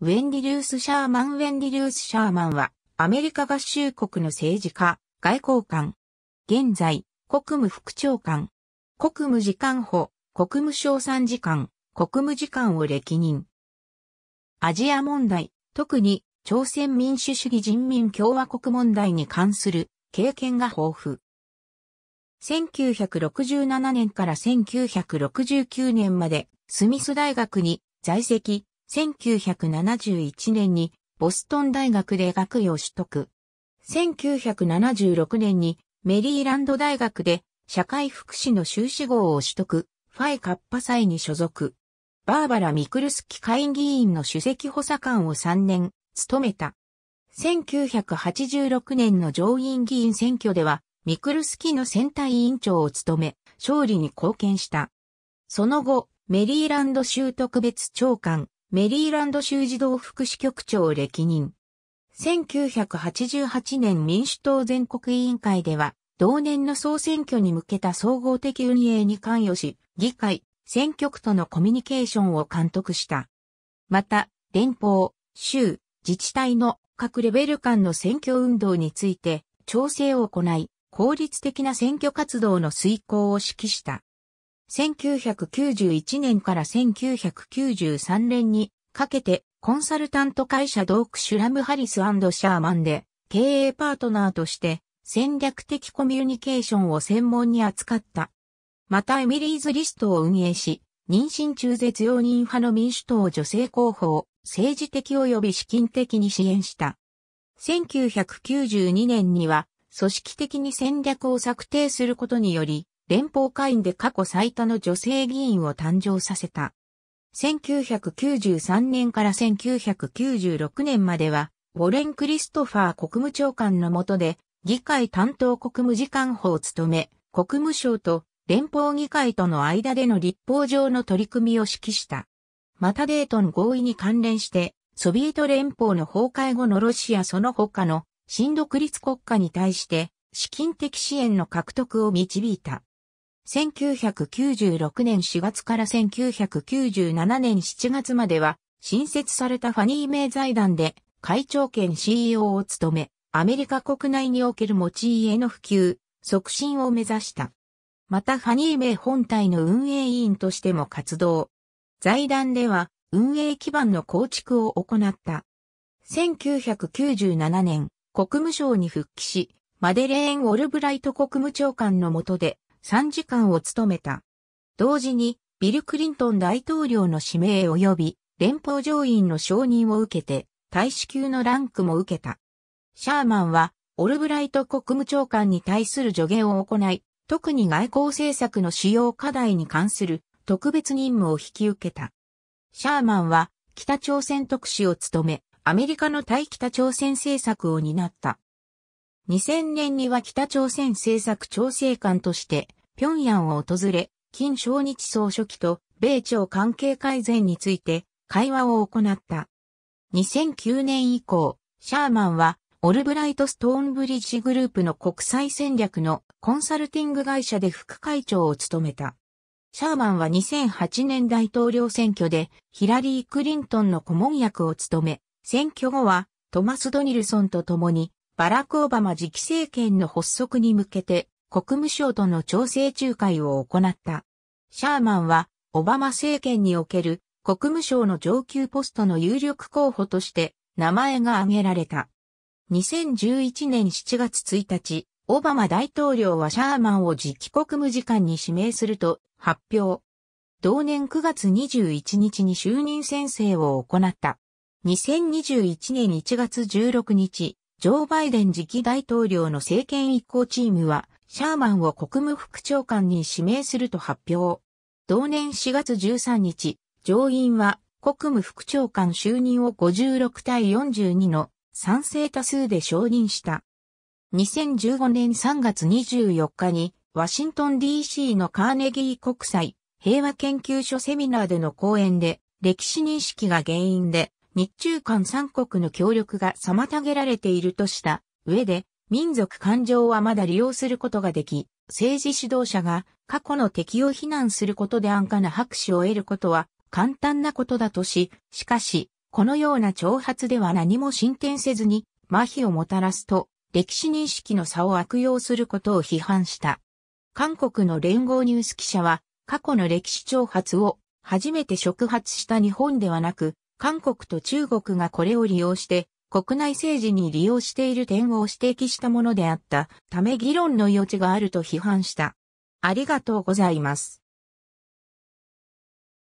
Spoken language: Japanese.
ウェンディ・ルース・シャーマン・ウェンディ・ルース・シャーマンは、アメリカ合衆国の政治家、外交官。現在、国務副長官。国務次官補、国務省参事官、国務次官を歴任。アジア問題、特に、朝鮮民主主義人民共和国問題に関する経験が豊富。1967年から1969年までスミス大学に在籍、1971年にボストン大学で学位を取得。1976年にメリーランド大学で社会福祉の修士号を取得、ファイカッパ祭に所属。バーバラ・ミクルスキ会議員の主席補佐官を3年、務めた。1986年の上院議員選挙では、ミクルスキの選対委員長を務め、勝利に貢献した。その後、メリーランド州特別長官、メリーランド州児童福祉局長を歴任。1988年民主党全国委員会では、同年の総選挙に向けた総合的運営に関与し、議会、選挙区とのコミュニケーションを監督した。また、連邦、州、自治体の各レベル間の選挙運動について調整を行い、効率的な選挙活動の遂行を指揮した。1991年から1993年にかけてコンサルタント会社ドーク・シュラム・ハリスシャーマンで経営パートナーとして戦略的コミュニケーションを専門に扱った。またエミリーズリストを運営し、妊娠中絶容認派の民主党女性候補を政治的及び資金的に支援した。1992年には組織的に戦略を策定することにより、連邦会員で過去最多の女性議員を誕生させた。1993年から1996年までは、ウォレン・クリストファー国務長官の下で、議会担当国務次官補を務め、国務省と連邦議会との間での立法上の取り組みを指揮した。またデートン合意に関連して、ソビエト連邦の崩壊後のロシアその他の新独立国家に対して資金的支援の獲得を導いた。1996年4月から1997年7月までは、新設されたファニー名財団で会長兼 CEO を務め、アメリカ国内における持ち家の普及、促進を目指した。またファニー名本体の運営委員としても活動。財団では運営基盤の構築を行った。1997年、国務省に復帰し、マデレーン・オルブライト国務長官の下で、参事官を務めた。同時に、ビル・クリントン大統領の指名及び連邦上院の承認を受けて、大使級のランクも受けた。シャーマンは、オルブライト国務長官に対する助言を行い、特に外交政策の主要課題に関する特別任務を引き受けた。シャーマンは北朝鮮特使を務め、アメリカの対北朝鮮政策を担った。2000年には北朝鮮政策調整官として、平壌を訪れ、金正日総書記と米朝関係改善について会話を行った。2009年以降、シャーマンはオルブライト・ストーンブリッジグループの国際戦略のコンサルティング会社で副会長を務めた。シャーマンは2008年大統領選挙でヒラリー・クリントンの顧問役を務め、選挙後はトマス・ドニルソンと共にバラク・オバマ次期政権の発足に向けて国務省との調整仲介を行った。シャーマンはオバマ政権における国務省の上級ポストの有力候補として名前が挙げられた。2011年7月1日、オバマ大統領はシャーマンを次期国務次官に指名すると発表。同年9月21日に就任宣誓を行った。2021年1月16日、ジョー・バイデン次期大統領の政権移行チームは、シャーマンを国務副長官に指名すると発表。同年4月13日、上院は国務副長官就任を56対42の賛成多数で承認した。2015年3月24日に、ワシントン DC のカーネギー国際平和研究所セミナーでの講演で、歴史認識が原因で日中間三国の協力が妨げられているとした上で、民族感情はまだ利用することができ、政治指導者が過去の敵を非難することで安価な拍手を得ることは簡単なことだとし、しかし、このような挑発では何も進展せずに麻痺をもたらすと、歴史認識の差を悪用することを批判した。韓国の連合ニュース記者は、過去の歴史挑発を初めて触発した日本ではなく、韓国と中国がこれを利用して国内政治に利用している点を指摘したものであったため議論の余地があると批判した。ありがとうございます。